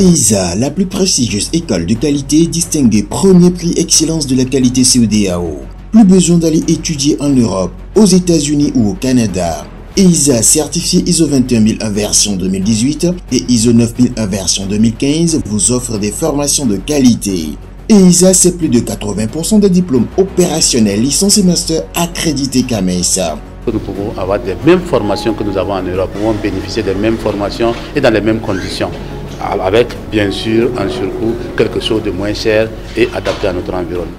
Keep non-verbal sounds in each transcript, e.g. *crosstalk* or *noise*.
EISA, la plus prestigieuse école de qualité distinguée premier prix excellence de la qualité coDAo e Plus besoin d'aller étudier en Europe, aux États-Unis ou au Canada. EISA certifié ISO 21001 version 2018 et ISO 9001 version 2015 vous offre des formations de qualité. EISA, c'est plus de 80% des diplômes opérationnels, licences et masters accrédités CAMESA. Nous pouvons avoir les mêmes formations que nous avons en Europe, nous pouvons bénéficier des mêmes formations et dans les mêmes conditions avec bien sûr en surcoût quelque chose de moins cher et adapté à notre environnement.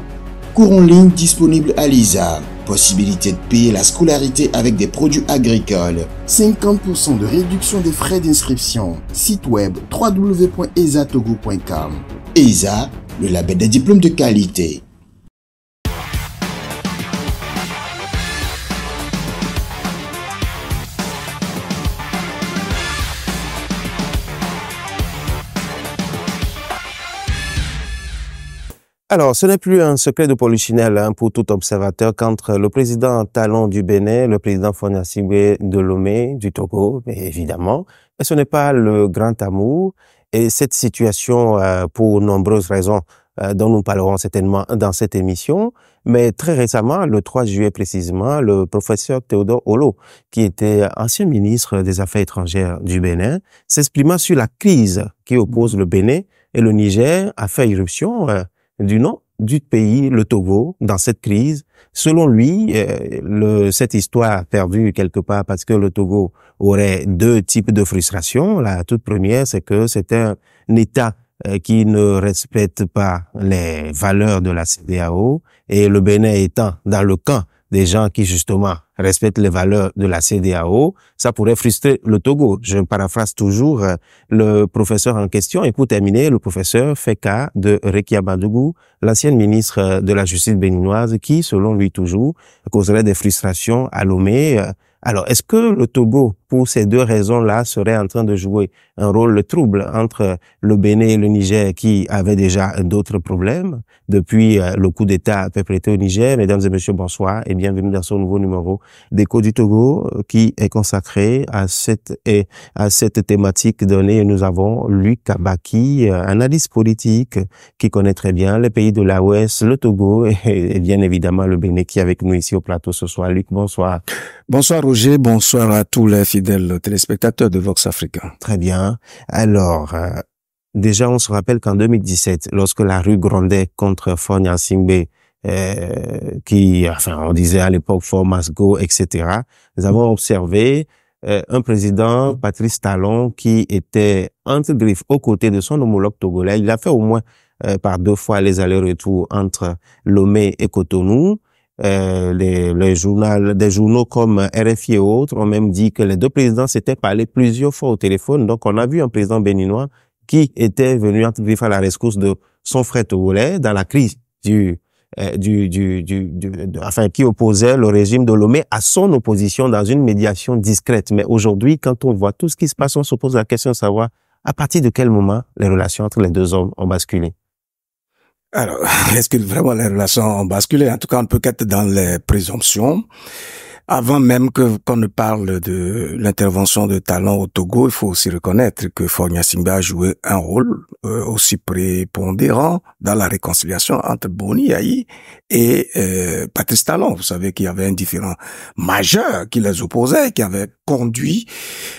Cours en ligne disponible à l'ISA. Possibilité de payer la scolarité avec des produits agricoles. 50% de réduction des frais d'inscription. Site web www.esatogo.com. ESA, le label des diplômes de qualité. Alors, ce n'est plus un secret de polichinelle hein, pour tout observateur qu'entre le président Talon du Bénin, le président Fonasibé de Lomé du Togo, évidemment, ce n'est pas le grand amour. Et cette situation, euh, pour nombreuses raisons euh, dont nous parlerons certainement dans cette émission, mais très récemment, le 3 juillet précisément, le professeur Théodore Olo, qui était ancien ministre des Affaires étrangères du Bénin, s'exprima sur la crise qui oppose le Bénin et le Niger a fait irruption. Euh, du nom du pays, le Togo, dans cette crise. Selon lui, euh, cette histoire perdue quelque part parce que le Togo aurait deux types de frustrations. La toute première, c'est que c'est un, un État euh, qui ne respecte pas les valeurs de la CDAO et le Bénin étant dans le camp des gens qui, justement, respectent les valeurs de la CDAO, ça pourrait frustrer le Togo. Je paraphrase toujours euh, le professeur en question. Et pour terminer, le professeur fait cas de Rekia Badougou, l'ancienne ministre euh, de la Justice béninoise, qui, selon lui toujours, causerait des frustrations à Lomé. Euh, alors, est-ce que le Togo pour ces deux raisons-là, serait en train de jouer un rôle le trouble entre le Bénin et le Niger qui avaient déjà d'autres problèmes depuis euh, le coup d'État perpétré au Niger. Mesdames et messieurs, bonsoir et bienvenue dans ce nouveau numéro d'Écho du Togo qui est consacré à cette, à cette thématique donnée. Nous avons Luc Kabaki, euh, analyste politique qui connaît très bien les pays de l'ouest, le Togo et, bien évidemment le Bénin qui est avec nous ici au plateau ce soir. Luc, bonsoir. Bonsoir Roger, bonsoir à tous les fidèles téléspectateurs de Vox Africa. Très bien. Alors, euh, déjà, on se rappelle qu'en 2017, lorsque la rue grondait contre Fonia Simbe, euh, qui, enfin, on disait à l'époque For Masgo, etc., nous avons observé euh, un président, Patrice Talon, qui était entre griffes aux côtés de son homologue togolais. Il a fait au moins euh, par deux fois les allers-retours entre Lomé et Cotonou. Euh, les, journaux, des journaux comme RFI et autres ont même dit que les deux présidents s'étaient parlé plusieurs fois au téléphone. Donc, on a vu un président béninois qui était venu à la rescousse de son frère togolais dans la crise du, euh, du, du, du, enfin, qui opposait le régime de Lomé à son opposition dans une médiation discrète. Mais aujourd'hui, quand on voit tout ce qui se passe, on se pose la question de savoir à partir de quel moment les relations entre les deux hommes ont basculé. Alors, *laughs* est-ce que vraiment les relations ont basculé En tout cas, on peut qu'être dans les présomptions. Avant même que qu'on ne parle de l'intervention de Talon au Togo, il faut aussi reconnaître que Fornia Simba a joué un rôle euh, aussi prépondérant dans la réconciliation entre Boni Yahi et euh, Patrice Talon. Vous savez qu'il y avait un différent majeur qui les opposait, qui avait conduit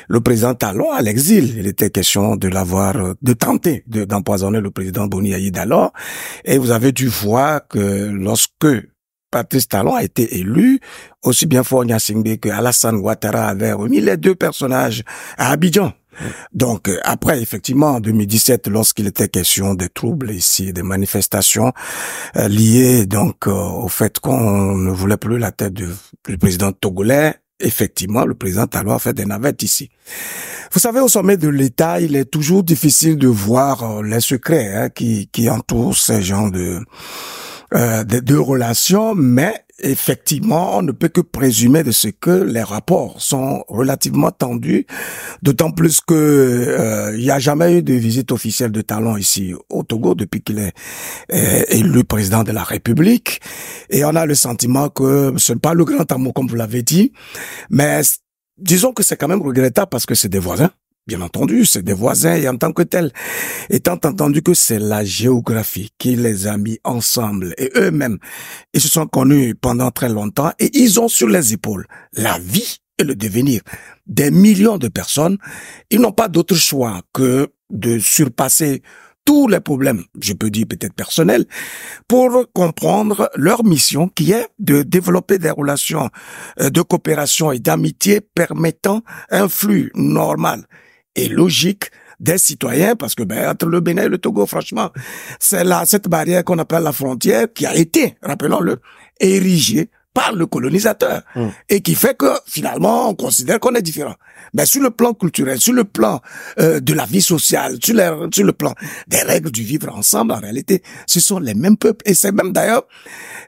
le président Talon à l'exil. Il était question de l'avoir, euh, de tenter d'empoisonner le président Boni Yahi d'alors. Et vous avez dû voir que lorsque Patrice Talon a été élu, aussi bien Fonya Singbe que Alassane Ouattara avaient remis les deux personnages à Abidjan. Donc euh, après, effectivement, en 2017, lorsqu'il était question des troubles ici, des manifestations euh, liées donc euh, au fait qu'on ne voulait plus la tête du, président togolais, effectivement, le président Talon a fait des navettes ici. Vous savez, au sommet de l'État, il est toujours difficile de voir les secrets hein, qui, qui entourent ces gens de euh, des deux relations, mais effectivement, on ne peut que présumer de ce que les rapports sont relativement tendus, d'autant plus que euh, il n'y a jamais eu de visite officielle de Talon ici au Togo depuis qu'il est euh, élu président de la République, et on a le sentiment que ce n'est pas le grand amour comme vous l'avez dit, mais disons que c'est quand même regrettable parce que c'est des voisins. Bien entendu, c'est des voisins et en tant que tels. Étant entendu que c'est la géographie qui les a mis ensemble et eux-mêmes, ils se sont connus pendant très longtemps et ils ont sur les épaules la vie et le devenir des millions de personnes. Ils n'ont pas d'autre choix que de surpasser tous les problèmes, je peux dire peut-être personnels, pour comprendre leur mission qui est de développer des relations euh, de coopération et d'amitié permettant un flux normal et logique des citoyens, parce que ben, entre le Bénin et le Togo, franchement, c'est là cette barrière qu'on appelle la frontière qui a été, rappelons-le, érigée par le colonisateur hmm. et qui fait que finalement on considère qu'on est différent. Mais ben, sur le plan culturel, sur le plan euh, de la vie sociale, sur, sur le plan des règles du vivre ensemble, en réalité, ce sont les mêmes peuples et c'est même d'ailleurs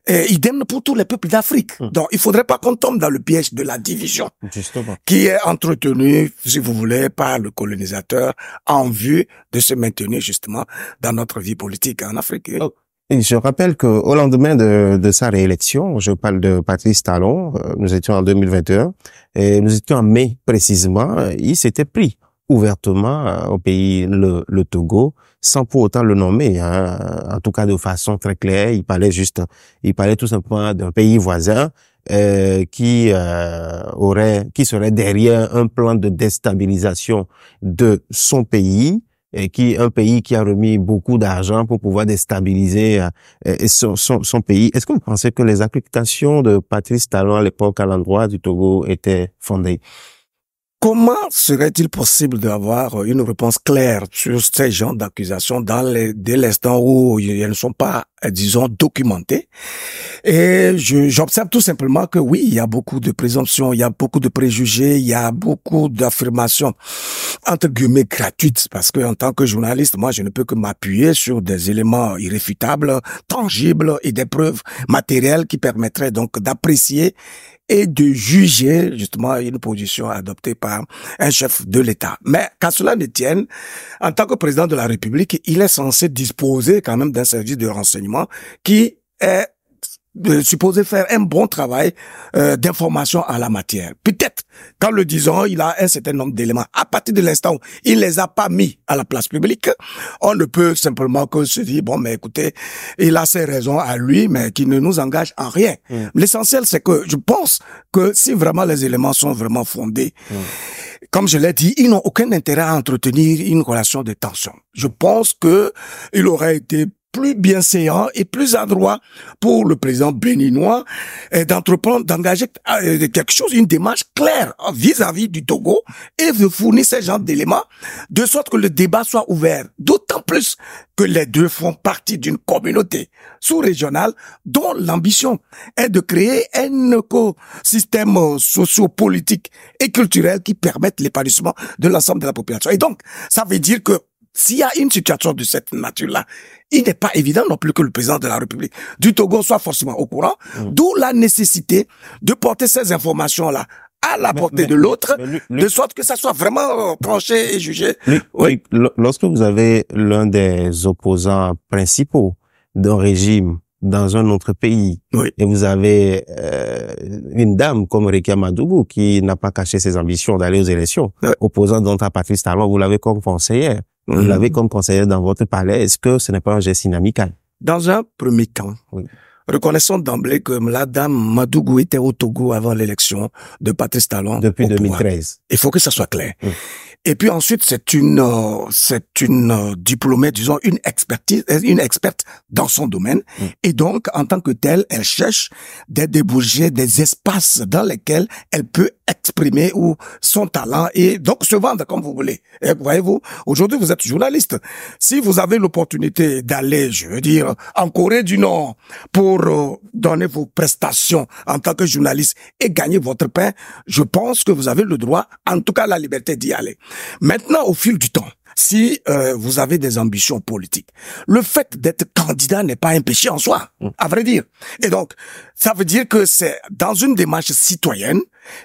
euh, idem pour tous les peuples d'Afrique. Hmm. Donc il faudrait pas qu'on tombe dans le piège de la division Justement. qui est entretenue, si vous voulez, par le colonisateur en vue de se maintenir justement dans notre vie politique en Afrique je rappelle que au lendemain de, de sa réélection, je parle de Patrice Talon, euh, nous étions en 2021, et nous étions en mai précisément, euh, il s'était pris ouvertement euh, au pays le, le, Togo sans pour autant le nommer hein. en tout cas de façon très claire il parlait juste il parlait tout simplement d'un pays voisin euh, qui euh, aurait qui serait derrière un plan de déstabilisation de son pays qui un pays qui a remis beaucoup d'argent pour pouvoir déstabiliser euh, son, son, pays. Est-ce que vous pensez que les accusations de Patrice Talon à l'époque à l'endroit du Togo étaient fondées Comment serait-il possible d'avoir euh, une réponse claire sur ces genres d'accusations dans les, dès l'instant où elles ne sont pas, euh, disons, documentées Et j'observe tout simplement que oui, il y a beaucoup de présomptions, il y a beaucoup de préjugés, il y a beaucoup d'affirmations entre guillemets gratuites, parce que en tant que journaliste, moi, je ne peux que m'appuyer sur des éléments irréfutables, tangibles et des preuves matérielles qui permettraient donc d'apprécier et de juger justement une position adoptée par un chef de l'État. Mais qu'à cela ne tienne, en tant que président de la République, il est censé disposer quand même d'un service de renseignement qui est supposer faire un bon travail euh, d'information à la matière. Peut-être qu'en le disant, il a un certain nombre d'éléments. À partir de l'instant où il les a pas mis à la place publique, on ne peut simplement que se dire bon, mais écoutez, il a ses raisons à lui, mais qui ne nous engage en rien. Mm. L'essentiel, c'est que je pense que si vraiment les éléments sont vraiment fondés. Mm. comme je l'ai dit, ils n'ont aucun intérêt à entretenir une relation de tension. Je pense que il aurait été plus bienséant et plus adroit pour le président béninois euh, d'entreprendre, d'engager euh, quelque chose, une démarche claire vis-à-vis du Togo et de fournir ces genre d'éléments de sorte que le débat soit ouvert. D'autant plus que les deux font partie d'une communauté sous-régionale dont l'ambition est de créer un écosystème euh, sociopolitique et culturel qui permette l'épanouissement de l'ensemble de la population. Et donc, ça veut dire que s'il y a une situation de cette nature-là, il n'est pas évident non plus que le président de la République du Togo soit forcément au courant, mm. d'où la nécessité de porter ces informations-là à la portée de l'autre, de sorte que ça soit vraiment euh, tranché et jugé. oui. lorsque vous avez l'un des opposants principaux d'un régime dans un autre pays, et vous avez euh, une dame comme Rekia Madougou qui n'a pas caché ses ambitions d'aller aux élections, opposant donc à Patrice Talon, vous l'avez comme conseillère vous mm. l'avez comme conseiller dans votre palais, est-ce que ce n'est pas un geste inamical Dans un premier temps, oui. reconnaissons d'emblée que la dame Madougou était au Togo avant l'élection de Patrice Talon. Depuis 2013. Il faut que ça soit clair. Mm. Et puis ensuite, c'est une, euh, c'est une euh, diplômée, disons une expertise, euh, une experte dans son domaine. Mm. Et donc, en tant que telle, elle cherche des débouchés, des espaces dans lesquels elle peut exprimer ou son talent et donc se vendre comme vous voulez. Et eh, voyez-vous, aujourd'hui vous êtes journaliste. Si vous avez l'opportunité d'aller, je veux dire, en Corée du Nord pour euh, donner vos prestations en tant que journaliste et gagner votre pain, je pense que vous avez le droit, en tout cas la liberté d'y aller. Maintenant, au fil du temps, si euh, vous avez des ambitions politiques. Le fait d'être candidat n'est pas un péché en soi, mm. à vrai dire. Et donc, ça veut dire que c'est dans une démarche citoyenne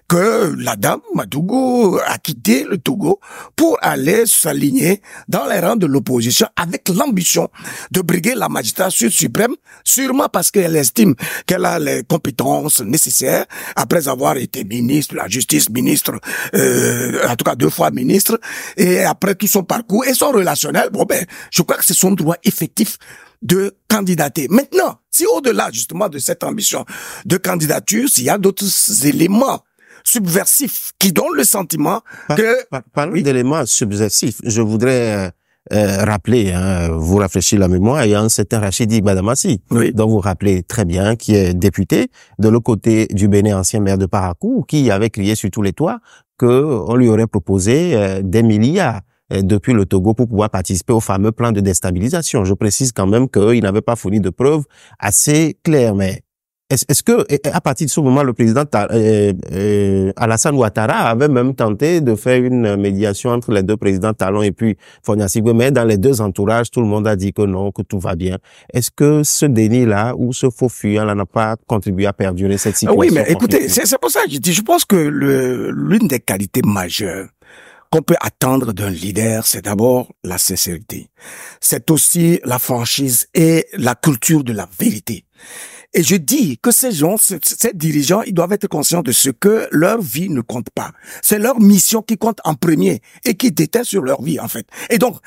que la dame Madougou a quitté le Togo pour aller s'aligner dans les rangs de l'opposition avec l'ambition de briguer la magistrature suprême, sûrement parce qu'elle estime qu'elle a les compétences nécessaires après avoir été ministre de la justice, ministre, euh, en tout cas deux fois ministre, et après tout son parcours et son relationnel, bon ben, je crois que c'est son droit effectif de candidater. Maintenant, si au-delà justement de cette ambition de candidature, s'il y a d'autres éléments subversif qui donne le sentiment que... parmi d'éléments subversifs, je voudrais euh, euh, rappeler, hein, vous rafraîchir la mémoire, il y a un certain Rachidi Badamassi, dont vous rappelez très bien, qui est député de l'autre côté du Bénin, ancien maire de Parakou, qui avait crié sur tous les toits qu'on lui aurait proposé euh, des milliards depuis le Togo pour pouvoir participer au fameux plan de déstabilisation. Je précise quand même qu'il n'avait pas fourni de preuves assez claires, mais est-ce que, à partir de ce moment, le président euh, euh, Alassane Ouattara avait même tenté de faire une médiation entre les deux présidents Talon et puis Fognassigwe, mais dans les deux entourages, tout le monde a dit que non, que tout va bien. Est-ce que ce déni-là ou ce faux fuyant-là n'a pas contribué à perdurer cette ah situation Oui, mais écoutez, c'est pour ça que je dis, je pense que l'une des qualités majeures qu'on peut attendre d'un leader, c'est d'abord la sincérité. C'est aussi la franchise et la culture de la vérité. Et je dis que ces gens, ces, dirigeants, ils doivent être conscients de ce que leur vie ne compte pas. C'est leur mission qui compte en premier et qui déteint sur leur vie, en fait. Et donc,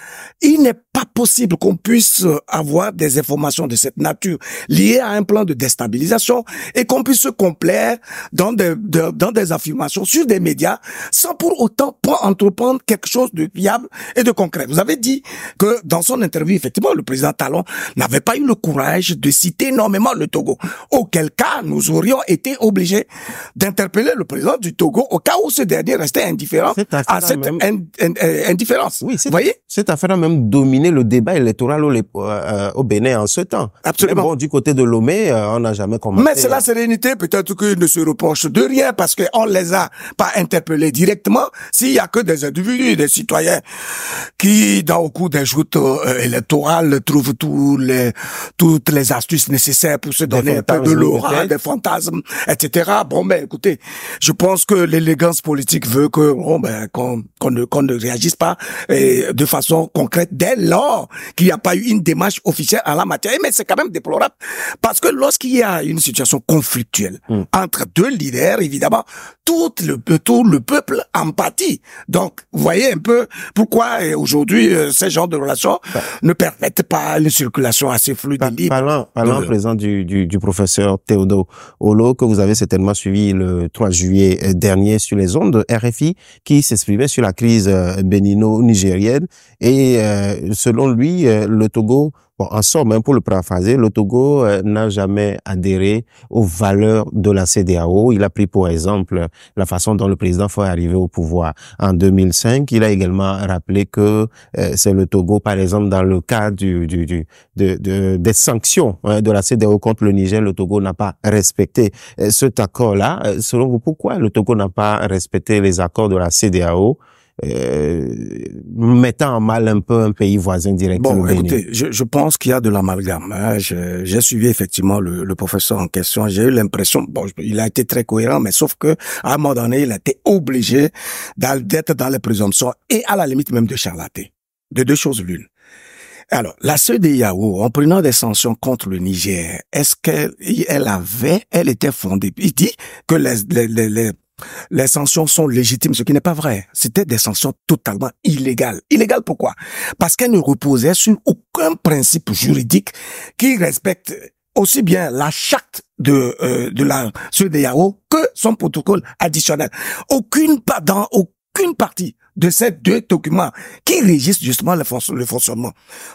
il n'est possible qu'on puisse euh, avoir des informations de cette nature liées à un plan de déstabilisation et qu'on puisse se complaire dans des, dans des affirmations sur des médias sans pour autant entreprendre quelque chose de viable et de concret. Vous avez dit que dans son interview, effectivement, le président Talon n'avait pas eu le courage de citer énormément le Togo, auquel cas nous aurions été obligés d'interpeller le président du Togo au cas où ce dernier restait indifférent à cette indifférence. Oui, Vous voyez cette affaire a même dominé le débat électoral euh, euh, au, Bénin en ce temps. Absolument. bon, du côté de Lomé, euh, on n'a jamais commencé. Mais c'est la sérénité, peut-être qu'ils ne se reprochent de rien parce qu'on ne les a pas interpellés directement. S'il y a que des individus, des citoyens qui, dans le cours des joutes électorales, trouvent tous les, toutes les astuces nécessaires pour se donner un peu de l'aura, des fantasmes, etc. Bon, ben écoutez, je pense que l'élégance politique veut que bon, ben, qu'on ne, qu'on ne réagisse pas et de façon concrète dès lors qu'il n'y a pas eu une démarche officielle en la matière. Mais c'est quand même déplorable parce que lorsqu'il y a une situation conflictuelle hmm. entre deux leaders, évidemment, tout le, tout le peuple empathie, Donc, vous voyez un peu pourquoi euh, aujourd'hui euh, ces genres de relations bah. ne permettent pas une circulation assez fluide. Parlons présent du, du, professeur Théodo Olo, que vous avez certainement suivi le 3 juillet euh, dernier sur les ondes RFI, qui s'exprimait sur la crise bénino-nigérienne et ce selon lui, euh, le Togo, en somme, hein, pour le paraphraser, le Togo euh, n'a jamais adhéré aux valeurs de la CDAO. Il a pris pour exemple la façon dont le président faut arriver au pouvoir en 2005. Il a également rappelé que euh, c'est le Togo, par exemple, dans le cas du, des sanctions hein, de la CDAO contre le Niger, le Togo n'a pas respecté cet accord-là. Selon vous, pourquoi le Togo n'a pas respecté les accords de la CDAO euh, mettant en mal un peu un pays voisin direct. Bon, écoutez, je, je pense qu'il y a de l'amalgame. Hein. J'ai suivi effectivement le, le, professeur en question. J'ai eu l'impression, bon, il a été très cohérent, mais sauf que à un moment donné, il a été obligé d'être dans les présomptions et à la limite même de charlaté. De deux choses l'une. Alors, la CEDEAO, en prenant des sanctions contre le Niger, est-ce qu'elle elle avait, elle était fondée Il dit que les, les, les, les sanctions sont légitimes, ce qui n'est pas vrai. C'était des sanctions totalement illégales. Illégales pourquoi Parce qu'elles ne reposaient sur aucun principe juridique qui respecte aussi bien la charte de euh, de la CDAO e e que son protocole additionnel. Aucune pas dans aucune partie de ces deux documents qui régissent justement le, fonctionnement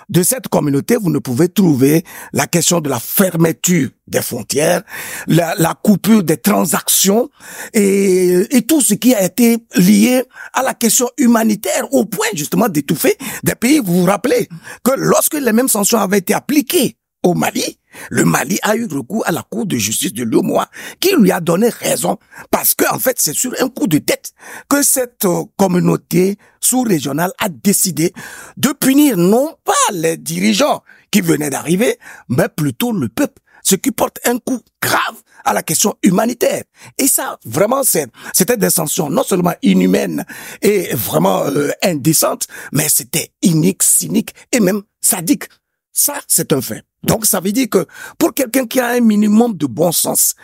de cette communauté, vous ne pouvez trouver la question de la fermeture des frontières, la, coupure des transactions et, et, tout ce qui a été lié à la question humanitaire au point justement d'étouffer des pays. Vous vous rappelez que lorsque les mêmes sanctions avaient été appliquées au Mali, le Mali a eu recours à la Cour de justice de l'OMOA qui lui a donné raison parce que, en fait, c'est sur un coup de tête que cette euh, communauté sous-régionale a décidé de punir non pas les dirigeants qui venaient d'arriver, mais plutôt le peuple ce qui porte un coup grave à la question humanitaire. Et ça, vraiment, c'était des sanctions non seulement inhumaines et vraiment euh, indécentes, mais c'était inique, cynique et même sadique. Ça, c'est un fait. Donc ça veut dire que pour quelqu'un qui a un minimum de bon sens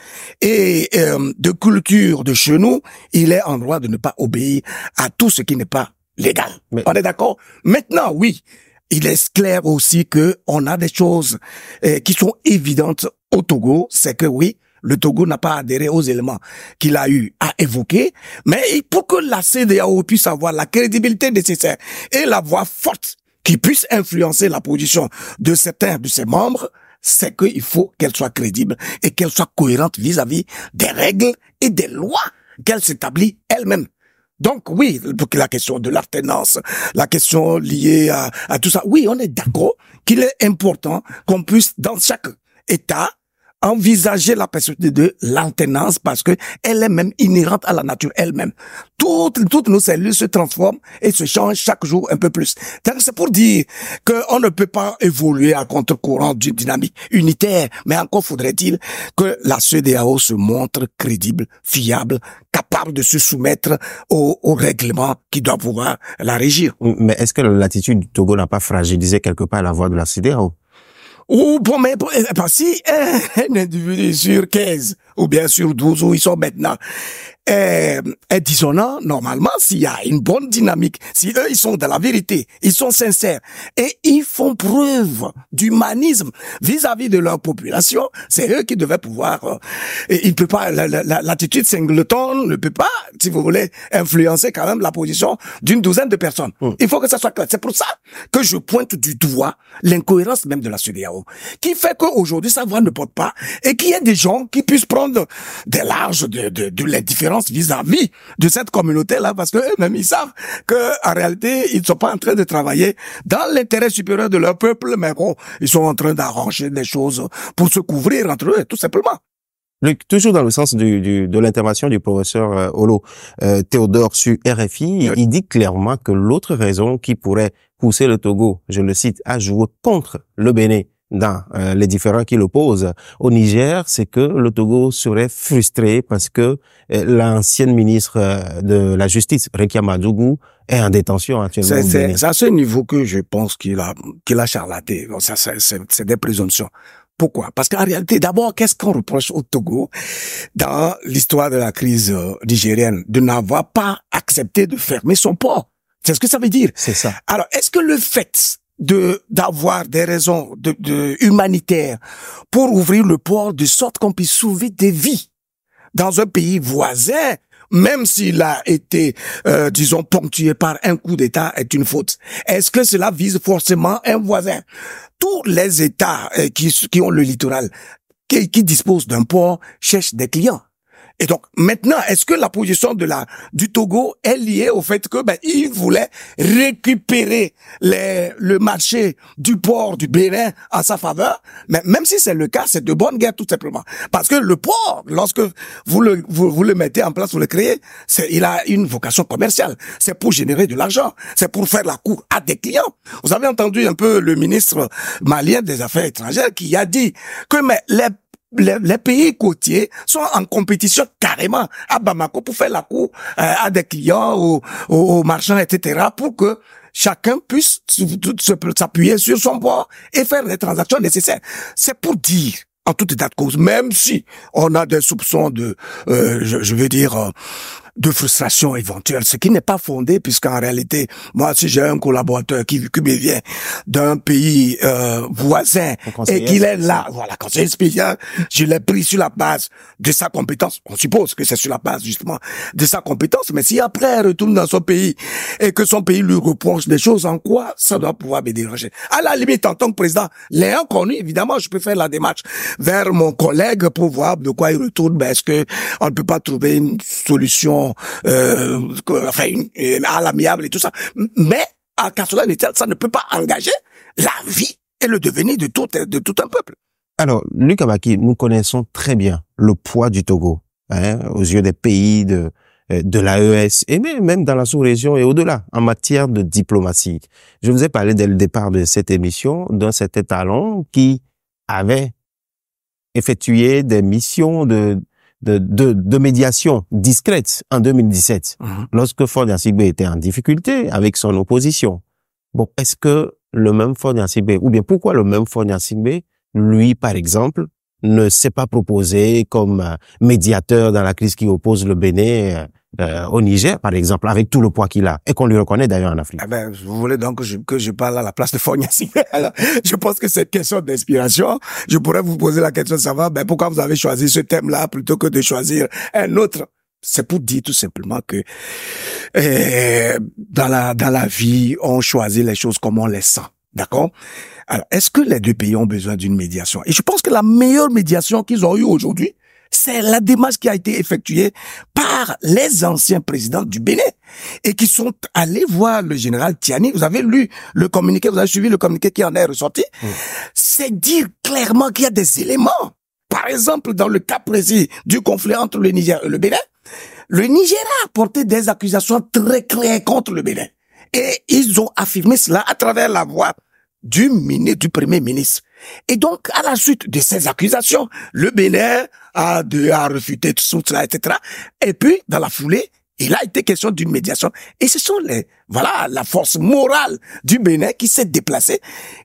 et euh, de culture de chez nous, il est en droit de ne pas obéir à tout ce qui n'est pas légal. On est d'accord Maintenant, oui, il est clair aussi que on a des choses euh, qui sont évidentes au Togo, c'est que oui, le Togo n'a pas adhéré aux éléments qu'il a eu à évoquer, mais pour que la CDAO puisse avoir la crédibilité nécessaire et la voix forte qui puisse influencer la position de certains de ses membres, c'est qu'il faut qu'elle soit crédible et qu'elle soit cohérente vis-à-vis des règles et des lois qu'elle s'établit elle-même. Donc oui, la question de l'alternance, la question liée à, tout ça, oui, on est d'accord qu'il est important qu'on puisse, dans chaque État, envisager la perspective de l'antennance parce que elle est même inhérente à la nature elle-même. Toutes, toutes nos cellules se transforment et se changent chaque jour un peu plus. C'est pour dire qu'on ne peut pas évoluer à contre-courant d'une dynamique unitaire, mais encore faudrait-il que la CEDEAO se montre crédible, fiable, capable de se soumettre au règlement règlements qui doit pouvoir la régir. Mais est-ce que l'attitude du Togo n'a pas fragilisé quelque part la voie de la CEDEAO? ou pour, eh, eh, pour, si eh, *laughs* un individu sur 15 ou bien sûr 12 où ils sont maintenant, est, est dissonant, normalement, s'il y a une bonne dynamique, si eux, ils sont dans la vérité, ils sont sincères, et ils font preuve d'humanisme vis-à-vis de leur population, c'est eux qui devaient pouvoir, euh, et il peut pas, l'attitude singleton ne peut pas, si vous voulez, influencer quand même la position d'une douzaine de personnes. Hmm. Il faut que ça soit clair. C'est pour ça que je pointe du doigt l'incohérence même de la CDAO, qui fait qu'aujourd'hui, sa voix ne porte pas, et qu'il y ait des gens qui puissent prendre des larges, de, de, de les vis-à-vis de cette communauté-là, parce que eux-mêmes, ils savent que en réalité, ils ne sont pas en train de travailler dans l'intérêt supérieur de leur peuple, mais bon, ils sont en train d'arranger des choses pour se couvrir entre eux, tout simplement. toujours dans le sens du, de l'intervention du professeur euh, Olo euh, Théodore sur RFI, il dit clairement que l'autre raison qui pourrait pousser le Togo, je le cite, à jouer contre le Bénin dans euh, les différents qui l'opposent au Niger, c'est que le Togo serait frustré parce que euh, l'ancienne ministre euh, de la Justice, Rekia Madougou, est en détention C'est à ce niveau que je pense qu'il a, qu'il a charlaté. C'est des présomptions. Pourquoi Parce qu'en réalité, d'abord, qu'est-ce qu'on reproche au Togo dans l'histoire de la crise nigérienne De n'avoir pas accepté de fermer son port. C'est ce que ça veut dire. C'est ça. Alors, est-ce que le fait de d'avoir des raisons de, de, humanitaires pour ouvrir le port de sorte qu'on puisse sauver des vies dans un pays voisin même s'il a été, euh, disons, ponctué par un coup d'État, est une faute. Est-ce que cela vise forcément un voisin Tous les États euh, qui, qui ont le littoral, qui, qui disposent d'un port, cherchent des clients. Et donc, maintenant, est-ce que la position de la, du Togo est liée au fait que, ben, il voulait récupérer les, le marché du port du Bénin à sa faveur? Mais même si c'est le cas, c'est de bonne guerre, tout simplement. Parce que le port, lorsque vous le, vous, le mettez en place, vous le créez, c'est, il a une vocation commerciale. C'est pour générer de l'argent. C'est pour faire la cour à des clients. Vous avez entendu un peu le ministre malien des Affaires étrangères qui a dit que, mais les les, pays côtiers sont en compétition carrément à Bamako pour faire la cour euh, à des clients, aux, aux, marchands, etc., pour que chacun puisse s'appuyer sur son bord et faire les transactions nécessaires. C'est pour dire en toute état de cause, même si on a des soupçons de, euh, je, veux dire, euh, de frustration éventuelle, ce qui n'est pas fondé puisqu'en réalité, moi, si j'ai un collaborateur qui, me vient d'un pays euh, voisin et qu'il est là, voilà, conseiller spécial, je l'ai pris sur la base de sa compétence. On suppose que c'est sur la base justement de sa compétence, mais si après elle retourne dans son pays et que son pays lui reproche des choses, en quoi ça doit pouvoir me déranger À la limite, en tant que président, l'ayant connu, évidemment, je peux faire la démarche vers mon collègue pour voir de quoi il retourne. mais est-ce que on ne peut pas trouver une solution euh, à l'amiable et tout ça. Mais à ça ne peut pas engager la vie et le devenir de tout, de tout un peuple. Alors, Luc Abaki, nous connaissons très bien le poids du Togo hein, aux yeux des pays de, euh, de l'AES et même dans la sous-région et au-delà en matière de diplomatie. Je vous ai parlé dès le départ de cette émission d'un certain talent qui avait effectué des missions de de, médiation discrète en 2017, mhm. lorsque Ford Yancibé était en difficulté avec son opposition. Bon, est-ce que le même Ford Yancibé, ou bien pourquoi le même Ford Yancibé, lui, par exemple, ne s'est pas proposé comme euh, médiateur dans la crise qui oppose le Bénin euh, euh, au Niger, par exemple, avec tout le poids qu'il a, et qu'on lui reconnaît d'ailleurs en Afrique. Eh ben, vous voulez donc que je, parle à la place de Fognassi *laughs* je pense que cette question d'inspiration, je pourrais vous poser la question de savoir ben, pourquoi vous avez choisi ce thème-là plutôt que de choisir un autre. C'est pour dire tout simplement que eh, dans, la, dans la vie, on choisit les choses comme on les sent. D'accord Alors, est-ce que les deux pays ont besoin d'une médiation Et je pense que la meilleure médiation qu'ils ont eue aujourd'hui, c'est la démarche qui a été effectuée par les anciens présidents du Bénin et qui sont allés voir le général Tiani. Vous avez lu le communiqué, vous avez suivi le communiqué qui en est ressorti. C'est dire clairement qu'il y a des éléments. Par exemple, dans le cas précis du conflit entre le Niger et le Bénin, le Niger a porté des accusations très claires contre le Bénin. Et ils ont affirmé cela à travers la voix du, ministre, du premier ministre. Et donc, à la suite de ces accusations, le Bénin a, de, a refuté tout cela, etc. Et puis, dans la foulée, il a été question d'une médiation. Et ce sont les, voilà, la force morale du Bénin qui s'est déplacée.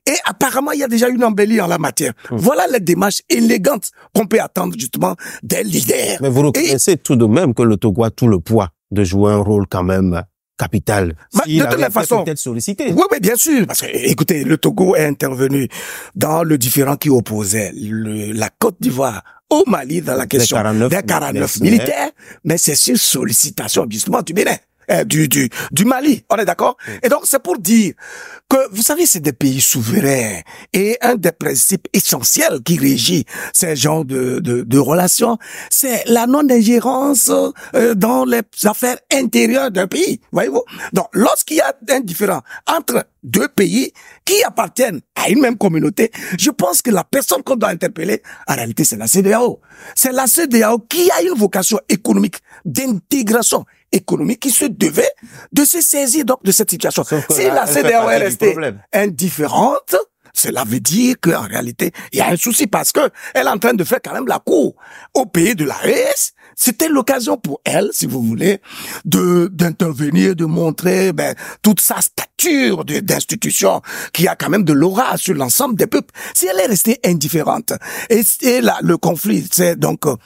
Et apparemment, il y a déjà une embellie en la matière. Hmm. Voilà les démarches élégantes qu'on peut attendre, justement, des leaders. Mais vous reconnaissez tout de même que le Togo a tout le poids de jouer un rôle quand même capital. de toute façon, peut-être sollicité. Oui, bien sûr. Parce que, écoutez, le Togo est intervenu dans le différent qui opposait le, la Côte d'Ivoire au Mali dans la question des 49, militaires, mais c'est sur sollicitation justement du Bénin. Euh, du, du, du Mali. On est d'accord mm. Et donc, c'est pour dire que, vous savez, c'est des pays souverains. Et un des principes essentiels qui régit ces genres de, de, de relations, c'est la non-ingérence euh, dans les affaires intérieures d'un pays. Voyez-vous Donc, lorsqu'il y a un différent entre deux pays qui appartiennent à une même communauté, je pense que la personne qu'on doit interpeller, en réalité, c'est la CDAO. C'est la CDAO qui a une vocation économique d'intégration économique qui se devait de se saisir donc de cette situation. Si la CDR est restée indifférente, cela veut dire qu'en réalité, il y a un souci parce que elle est en train de faire quand même la cour au pays de la RS e c'était l'occasion pour elle, si vous voulez, de d'intervenir, de montrer ben, toute sa stature d'institution qui a quand même de l'aura sur l'ensemble des peuples. Si elle est restée indifférente, et, là, le conflit s'est donc euh,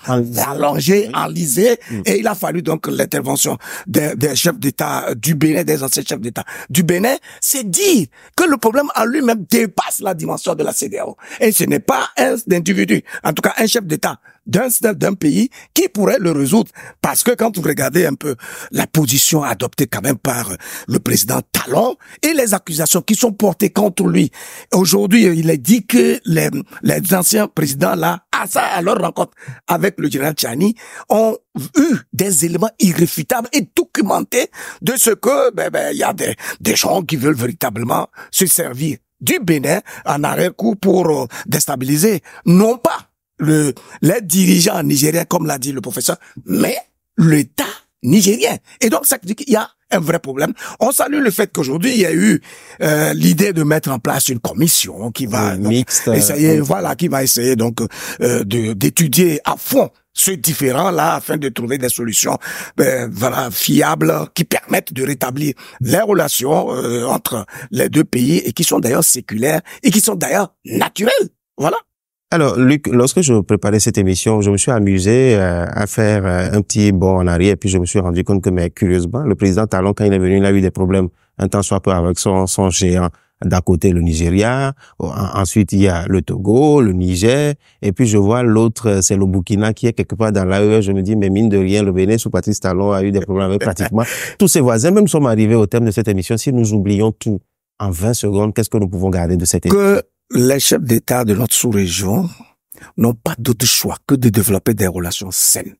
allongé, enlisé, mm. et il a fallu donc l'intervention des, des chefs d'État du Bénin, des anciens chefs d'État du Bénin, c'est dire que le problème en lui-même dépasse la dimension de la CDAO. Et ce n'est pas un individu, en tout cas un chef d'État d'un pays qui pourrait le résoudre. Parce que quand vous regardez un peu la position adoptée quand même par le président Talon et les accusations qui sont portées contre lui, aujourd'hui il est dit que les, les anciens présidents là, à, ça, à leur rencontre avec le général Chani ont eu des éléments irréfutables et documentés de ce que il ben, ben, il y a des, gens qui veulent véritablement se servir du Bénin en arrière-coup pour euh, déstabiliser, non pas le, les dirigeants nigériens, comme l'a dit le professeur, mais l'État nigérien. Et donc, ça dit qu'il y a un vrai problème. On salue le fait qu'aujourd'hui, il y a eu euh, l'idée de mettre en place une commission qui va euh, essayer, voilà, qui va essayer donc euh, d'étudier à fond ce différent-là afin de trouver des solutions ben, fiables qui permettent de rétablir les relations entre les deux pays et qui sont d'ailleurs séculaires et qui sont d'ailleurs naturelles. Voilà. Alors, Luc, lorsque je préparais cette émission, je me suis amusé euh, à faire euh, un petit bond en arrière, et puis je me suis rendu compte que, mais curieusement, le président Talon, quand il est venu, il a eu des problèmes un temps soit peu avec son, son géant d'à côté le Nigeria, ensuite il y a le Togo, le Niger, et puis je vois l'autre, euh, c'est le Burkina qui est quelque part dans l'AE. Je me dis, mais mine de rien, le Bénin sous Patrice Talon a eu des problèmes avec pratiquement *laughs* tous ses voisins. Même sommes arrivés au terme de cette émission. Si nous oublions tout en 20 secondes, qu'est-ce que nous pouvons garder de cette émission les chefs d'État de notre sous-région n'ont pas d'autre choix que de développer des relations saines.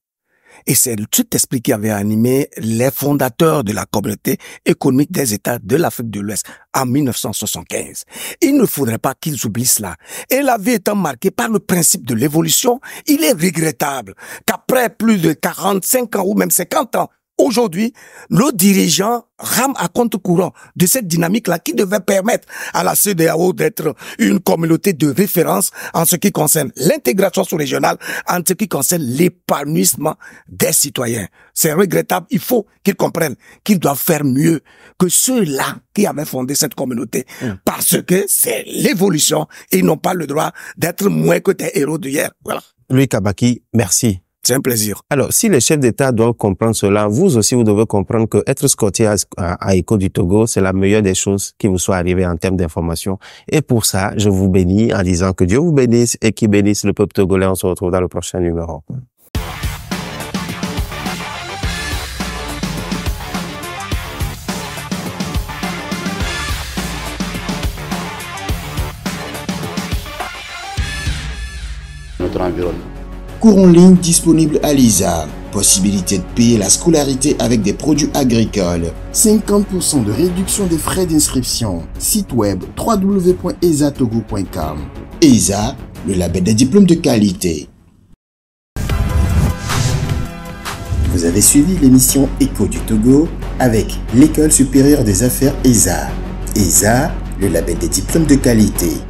Et c'est tout esprit qui avait animé les fondateurs de la communauté économique des États de l'Afrique de l'Ouest en 1975. Il ne faudrait pas qu'ils oublient cela. Et la vie étant marquée par le principe de l'évolution, il est regrettable qu'après plus de 45 ans ou même 50 ans Aujourd'hui, nos dirigeants rament à compte courant de cette dynamique-là qui devait permettre à la CDAO d'être une communauté de référence en ce qui concerne l'intégration sous-régionale, en ce qui concerne l'épanouissement des citoyens. C'est regrettable. Il faut qu'ils comprennent qu'ils doivent faire mieux que ceux-là qui avaient fondé cette communauté. Hum. Parce que c'est l'évolution. Ils n'ont pas le droit d'être moins que tes héros d'hier. Voilà. Louis Kabaki, merci. C'est un plaisir. Alors, si les chefs d'État doivent comprendre cela, vous aussi, vous devez comprendre que être à, à, du Togo, c'est la meilleure des choses qui vous soit arrivée en termes d'information. Et pour ça, je vous bénis en disant que Dieu vous bénisse et qu'il bénisse le peuple togolais. On se retrouve dans le prochain numéro. Notre environnement cours en ligne disponible à l'ISA, possibilité de payer la scolarité avec des produits agricoles, 50% de réduction des frais d'inscription, site web www.esatogo.com. ESA, le label des diplômes de qualité. Vous avez suivi l'émission Écho du Togo avec l'École supérieure des affaires ESA. ESA, le label des diplômes de qualité.